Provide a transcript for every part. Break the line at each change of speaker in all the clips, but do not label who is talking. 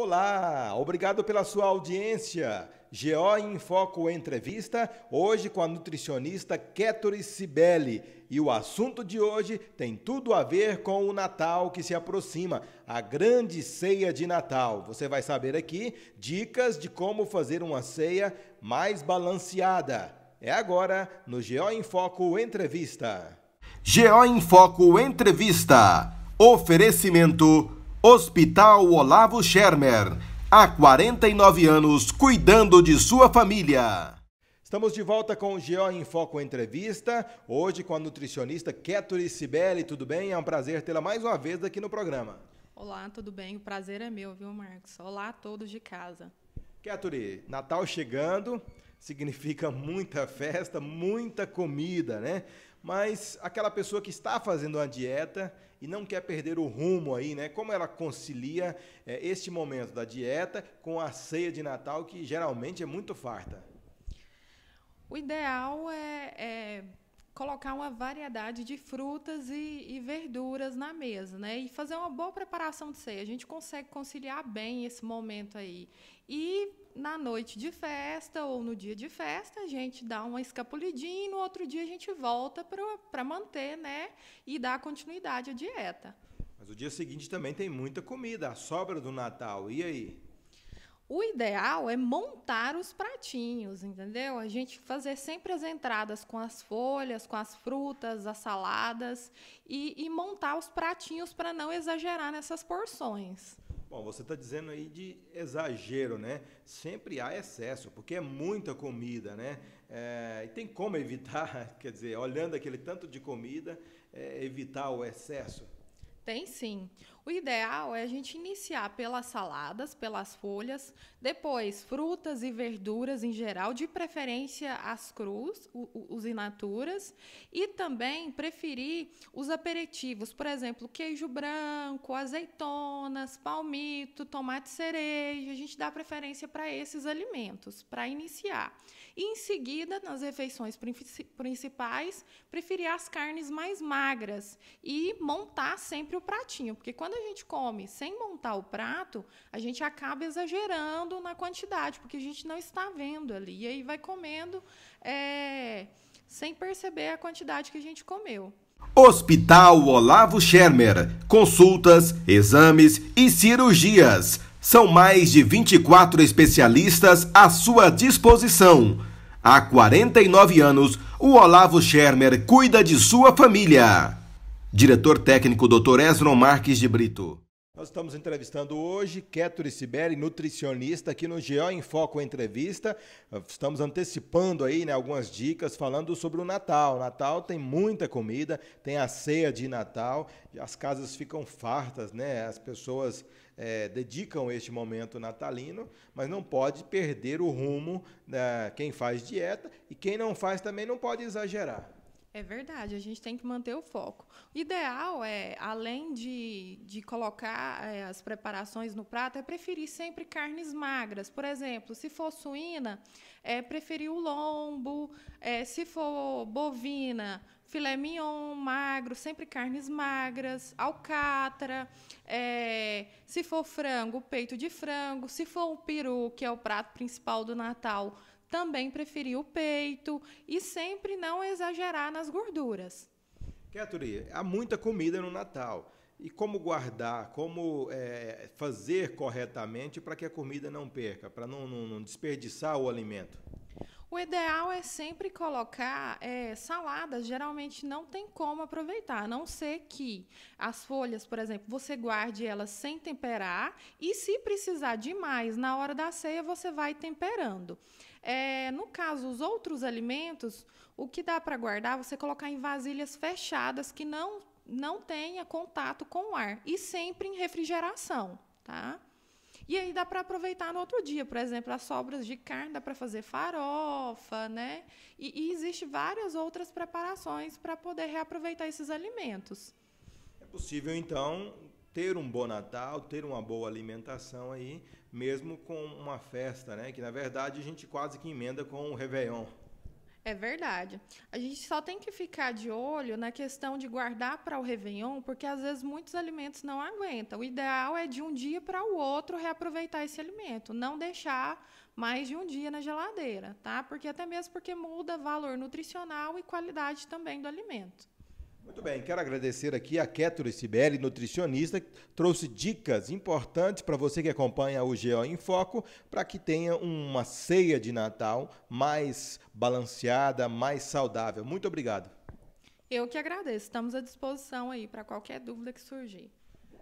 Olá, obrigado pela sua audiência. GO em Foco Entrevista, hoje com a nutricionista Kétoris Sibeli. E o assunto de hoje tem tudo a ver com o Natal que se aproxima, a grande ceia de Natal. Você vai saber aqui dicas de como fazer uma ceia mais balanceada. É agora no GO em Foco Entrevista. GO em Foco Entrevista. Oferecimento Hospital Olavo Schermer. Há 49 anos cuidando de sua família. Estamos de volta com o GO em Foco Entrevista, hoje com a nutricionista Keturi Sibeli. Tudo bem? É um prazer tê-la mais uma vez aqui no programa.
Olá, tudo bem? O prazer é meu, viu, Marcos? Olá a todos de casa.
Keturi, Natal chegando, significa muita festa, muita comida, né? mas aquela pessoa que está fazendo uma dieta e não quer perder o rumo aí, né? Como ela concilia é, este momento da dieta com a ceia de Natal, que geralmente é muito farta?
O ideal é, é colocar uma variedade de frutas e, e, verduras na mesa, né? E fazer uma boa preparação de ceia. A gente consegue conciliar bem esse momento aí. E na noite de festa ou no dia de festa, a gente dá uma escapulidinha e no outro dia a gente volta para manter, né? E dar continuidade à dieta.
Mas o dia seguinte também tem muita comida, a sobra do Natal. E aí?
O ideal é montar os pratinhos, entendeu? A gente fazer sempre as entradas com as folhas, com as frutas, as saladas e, e montar os pratinhos para não exagerar nessas porções.
Bom, você está dizendo aí de exagero, né? Sempre há excesso, porque é muita comida, né? É, e tem como evitar, quer dizer, olhando aquele tanto de comida, é, evitar o excesso?
Tem sim. O ideal é a gente iniciar pelas saladas, pelas folhas, depois frutas e verduras em geral, de preferência as crus, os inaturas, e também preferir os aperitivos, por exemplo, queijo branco, azeitonas, palmito, tomate cereja. A gente dá preferência para esses alimentos, para iniciar. E em seguida, nas refeições principais, preferir as carnes mais magras e montar sempre o pratinho, porque quando a gente come sem montar o prato, a gente acaba exagerando na quantidade, porque a gente não está vendo ali. E aí vai comendo é, sem perceber a quantidade que a gente comeu.
Hospital Olavo Schermer. Consultas, exames e cirurgias. São mais de 24 especialistas à sua disposição. Há 49 anos, o Olavo Schermer cuida de sua família. Diretor técnico Dr. Esno Marques de Brito. Nós estamos entrevistando hoje Keturi Sibeli, nutricionista, aqui no GEO em Foco Entrevista. Estamos antecipando aí né, algumas dicas falando sobre o Natal. O Natal tem muita comida, tem a ceia de Natal, as casas ficam fartas, né? As pessoas é, dedicam este momento natalino, mas não pode perder o rumo da né, quem faz dieta e quem não faz também não pode exagerar.
É verdade, a gente tem que manter o foco. O ideal é, além de, de colocar é, as preparações no prato, é preferir sempre carnes magras. Por exemplo, se for suína, é preferir o lombo, é, se for bovina, filé mignon magro, sempre carnes magras, alcatra, é, se for frango, peito de frango, se for o peru, que é o prato principal do Natal, também preferir o peito e sempre não exagerar nas gorduras.
Keturi, há muita comida no Natal. E como guardar, como é, fazer corretamente para que a comida não perca, para não, não, não desperdiçar o alimento?
O ideal é sempre colocar é, saladas, geralmente não tem como aproveitar, a não ser que as folhas, por exemplo, você guarde elas sem temperar e se precisar demais na hora da ceia, você vai temperando. É, no caso, os outros alimentos, o que dá para guardar, você colocar em vasilhas fechadas que não, não tenha contato com o ar e sempre em refrigeração, tá? E aí dá para aproveitar no outro dia, por exemplo, as sobras de carne dá para fazer farofa, né? E, e existe várias outras preparações para poder reaproveitar esses alimentos.
É possível então ter um bom Natal, ter uma boa alimentação aí, mesmo com uma festa, né? Que na verdade a gente quase que emenda com o Réveillon.
É verdade. A gente só tem que ficar de olho na questão de guardar para o Réveillon, porque às vezes muitos alimentos não aguentam. O ideal é de um dia para o outro reaproveitar esse alimento, não deixar mais de um dia na geladeira, tá? Porque até mesmo porque muda valor nutricional e qualidade também do alimento.
Muito bem, quero agradecer aqui a Kétero Sibeli, nutricionista, que trouxe dicas importantes para você que acompanha o GO em Foco, para que tenha uma ceia de Natal mais balanceada, mais saudável. Muito obrigado.
Eu que agradeço, estamos à disposição aí para qualquer dúvida que surgir.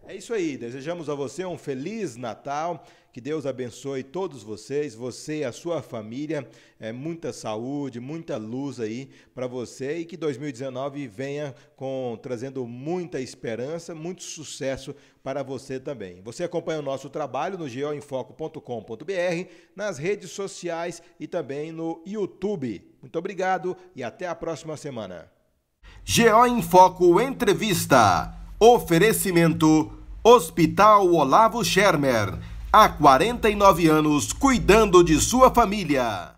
É isso aí. Desejamos a você um feliz Natal. Que Deus abençoe todos vocês, você e a sua família. É, muita saúde, muita luz aí para você e que 2019 venha com trazendo muita esperança, muito sucesso para você também. Você acompanha o nosso trabalho no geoinfoco.com.br, nas redes sociais e também no YouTube. Muito obrigado e até a próxima semana. GO em Foco Entrevista. Oferecimento Hospital Olavo Schermer. Há 49 anos cuidando de sua família.